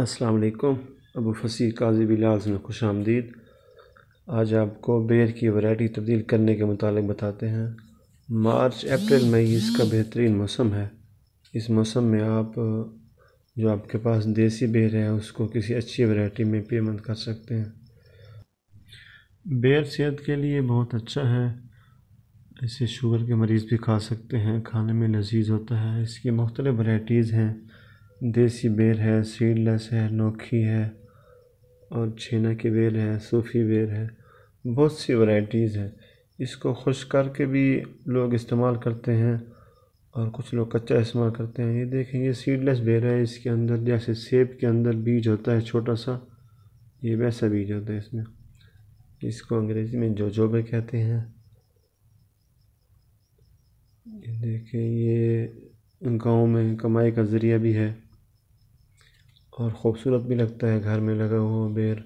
अस्सलाम वालेकुम अबू फसी काजी बिलाज में खुश आमदीद आज आपको बेर की वैरायटी तब्दील करने के मुतालिक बताते हैं मार्च अप्रैल मई इसका बेहतरीन मौसम है इस मौसम में आप जो आपके पास देसी बेर है उसको किसी अच्छी वैरायटी में पेमेंट कर सकते हैं बेर सेहत के लिए बहुत अच्छा है इसे शुगर के मरीज़ भी खा सकते हैं खाने में लजीज होता है इसकी मुख्तलिफ़ वाइटीज़ हैं देसी बेर है सीडलेस है नोखी है और छेना की बेर है सूफी बेर है बहुत सी वैरायटीज़ है इसको खुश करके भी लोग इस्तेमाल करते हैं और कुछ लोग कच्चा इस्तेमाल करते हैं ये देखें ये सीडलेस बेर है इसके अंदर जैसे सेब के अंदर बीज होता है छोटा सा ये वैसा बीज होता है इसमें इसको अंग्रेज़ी में जोजोबे कहते हैं ये देखें ये गांव में कमाई का ज़रिया भी है और ख़ूबसूरत भी लगता है घर में लगा हुआ बेर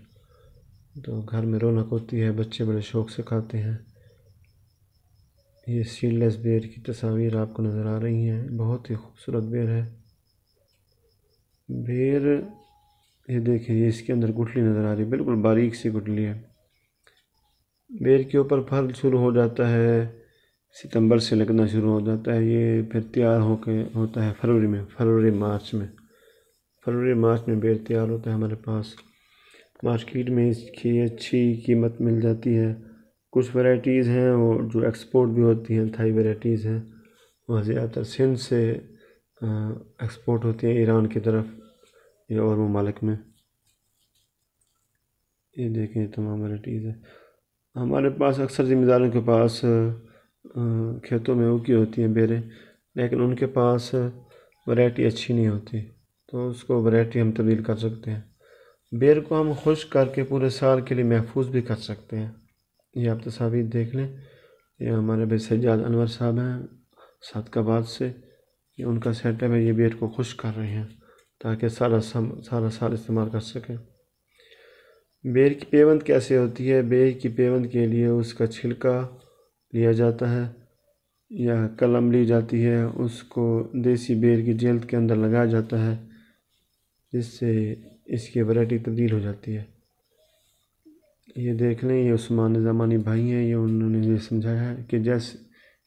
तो घर में रौनक होती है बच्चे बड़े शौक़ से खाते हैं ये सीडलेस बेर की तस्वीर आपको नज़र आ रही हैं बहुत ही खूबसूरत बेर है बेर ये देखिए ये इसके अंदर गुठली नज़र आ रही है बिल्कुल बारीक सी गुठली है बेर के ऊपर फल शुरू हो जाता है सितंबर से लगना शुरू हो जाता है ये फिर तैयार होके होता है फरवरी में फरवरी मार्च में फरवरी मार्च में बेर तैयार होता है हमारे पास मार्केट में इसकी अच्छी कीमत मिल जाती है कुछ वैरायटीज़ हैं और जो एक्सपोर्ट भी होती हैं थाई वैरायटीज़ हैं वह ज़्यादातर सिंध से एक्सपोर्ट होती हैं ईरान की तरफ या और ममालिक में ये देखें तमाम वैराइटीज़ है हमारे पास अक्सर ज़िम्मेदारों के पास खेतों में उगी होती हैं बेरें लेकिन उनके पास वैरायटी अच्छी नहीं होती तो उसको वैरायटी हम तब्दील कर सकते हैं बेर को हम खुश करके पूरे साल के लिए महफूज भी कर सकते हैं ये आप तस्वीर देख लें ये हमारे भाई सजाद अनवर साहब हैं सदकाबाद से ये उनका सेटअप है ये बेर को खुश कर रहे हैं ताकि सारा सम, सारा साल इस्तेमाल कर सकें बेर की पेवंद कैसे होती है बेर की पेवंद के लिए उसका छिलका लिया जाता है या कलम ली जाती है उसको देसी बेर की जेल के अंदर लगाया जाता है जिससे इसकी वैरायटी तब्दील हो जाती है ये देख लें ये उस्मान ज़मानी भाई हैं ये उन्होंने ये समझाया है कि जैसे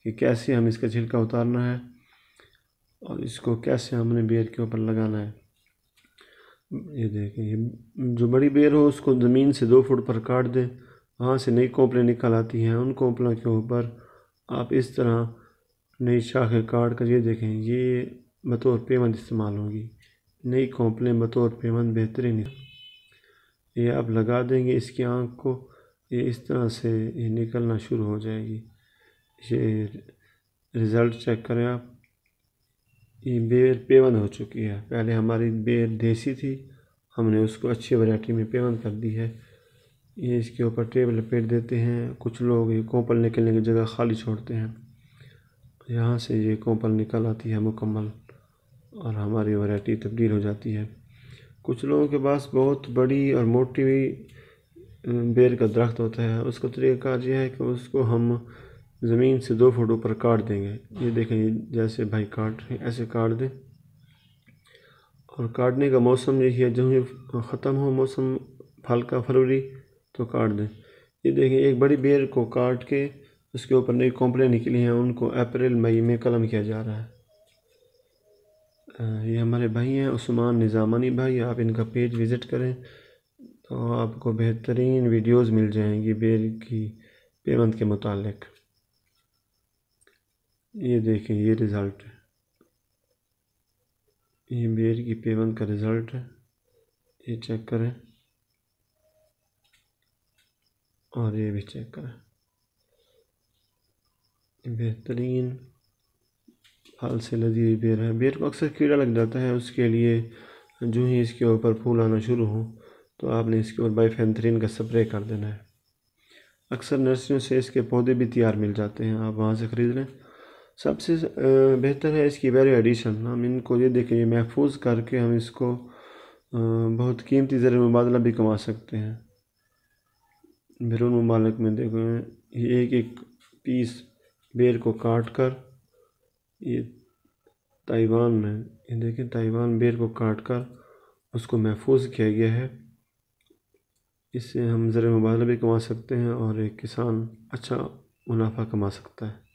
कि कैसे हम इसका छिलका उतारना है और इसको कैसे हमने बेर के ऊपर लगाना है ये देखें ये जो बड़ी बेर हो उसको ज़मीन से दो फुट पर काट दें वहाँ से नई कोपलें निकल आती हैं उन कोपलों के ऊपर आप इस तरह नई शाखें काट कर ये देखें ये बतौर पेमंद इस्तेमाल होगी नई खोपलें बतौर पेमन बेहतरीन ये आप लगा देंगे इसकी आँख को ये इस तरह से ये निकलना शुरू हो जाएगी ये रिज़ल्ट चेक करें आप ये बेर पेवन हो चुकी है पहले हमारी बेर देसी थी हमने उसको अच्छी वैरायटी में पेवन कर दी है ये इसके ऊपर टेबल लपेट देते हैं कुछ लोग ये कोंपल निकलने की जगह खाली छोड़ते हैं यहाँ से ये कोंपल निकल आती है मुकम्मल और हमारी वैरायटी तब्दील हो जाती है कुछ लोगों के पास बहुत बड़ी और मोटी बेर का दरख्त होता है उसका तरीक़ाकार यह है कि उसको हम ज़मीन से दो फुट ऊपर काट देंगे ये देखें जैसे भाई काट रहे ऐसे काट दें और काटने का मौसम यही है जब ख़त्म हो मौसम फल का फरवरी तो काट दें ये देखें एक बड़ी बेर को काट के उसके ऊपर नई कॉम्पलें निकली हैं उनको अप्रैल मई में कलम किया जा रहा है ये हमारे भाई हैं उस्मान निज़ामानी भाई आप इनका पेज विज़िट करें तो आपको बेहतरीन वीडियोस मिल जाएंगी बेल की पेमेंट के मुतालिक ये देखें ये रिज़ल्ट है ये बेल की पेमेंट का रिज़ल्ट है ये चेक करें और ये भी चेक करें बेहतरीन फाल से लदी हुई बेर है बेर को अक्सर कीड़ा लग जाता है उसके लिए जो ही इसके ऊपर फूल आना शुरू हो तो आपने इसके ऊपर बाईफेंथ्रीन का स्प्रे कर देना है अक्सर नर्सरियों से इसके पौधे भी तैयार मिल जाते हैं आप वहाँ से ख़रीद लें सबसे बेहतर है इसकी वैल्यू एडिशन हम इनको ये देखें ये महफूज करके हम इसको बहुत कीमती ज़र मुबादला भी कमा सकते हैं बैरून ममालक में देखें ये एक एक पीस बेर को काट कर ये ताइवान में ये देखें ताइवान बेर को काट कर उसको महफूज किया गया है इससे हम ज़र मुबादला भी कमा सकते हैं और एक किसान अच्छा मुनाफा कमा सकता है